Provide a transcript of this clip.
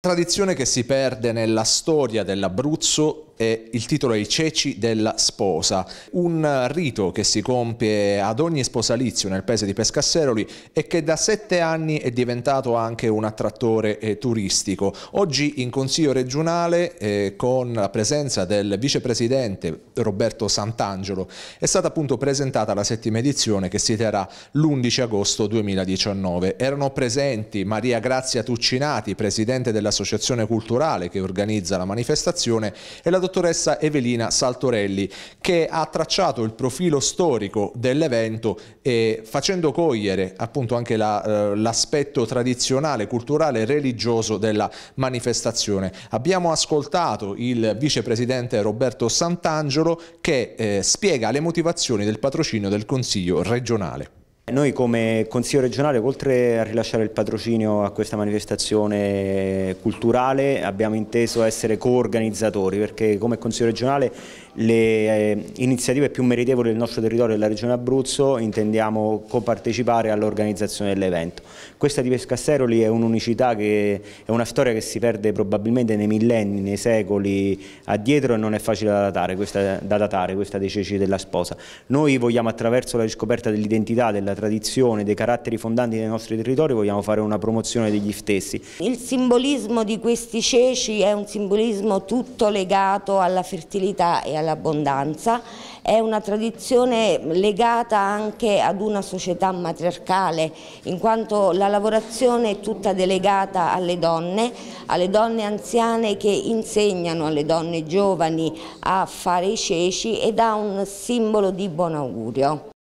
Tradizione che si perde nella storia dell'Abruzzo e il titolo è I ceci della sposa, un rito che si compie ad ogni sposalizio nel paese di Pescasseroli e che da sette anni è diventato anche un attrattore eh, turistico. Oggi in Consiglio regionale, eh, con la presenza del vicepresidente Roberto Sant'Angelo, è stata appunto presentata la settima edizione che si terrà l'11 agosto 2019. Erano presenti Maria Grazia Tuccinati, presidente dell'Associazione Culturale che organizza la manifestazione, e la dottoressa Evelina Saltorelli che ha tracciato il profilo storico dell'evento e facendo cogliere appunto anche l'aspetto la, eh, tradizionale, culturale e religioso della manifestazione. Abbiamo ascoltato il vicepresidente Roberto Sant'Angelo che eh, spiega le motivazioni del patrocinio del Consiglio regionale. Noi come Consiglio regionale, oltre a rilasciare il patrocinio a questa manifestazione culturale, abbiamo inteso essere coorganizzatori perché come Consiglio regionale le eh, iniziative più meritevoli del nostro territorio e della Regione Abruzzo intendiamo copartecipare all'organizzazione dell'evento. Questa di Pescasseroli è un'unicità è una storia che si perde probabilmente nei millenni, nei secoli addietro e non è facile da datare, questa, da datare, questa dei ceci della sposa. Noi vogliamo attraverso la riscoperta dell'identità della tradizione, dei caratteri fondanti dei nostri territori, vogliamo fare una promozione degli stessi. Il simbolismo di questi ceci è un simbolismo tutto legato alla fertilità e all'abbondanza, è una tradizione legata anche ad una società matriarcale, in quanto la lavorazione è tutta delegata alle donne, alle donne anziane che insegnano alle donne giovani a fare i ceci ed ha un simbolo di buon augurio.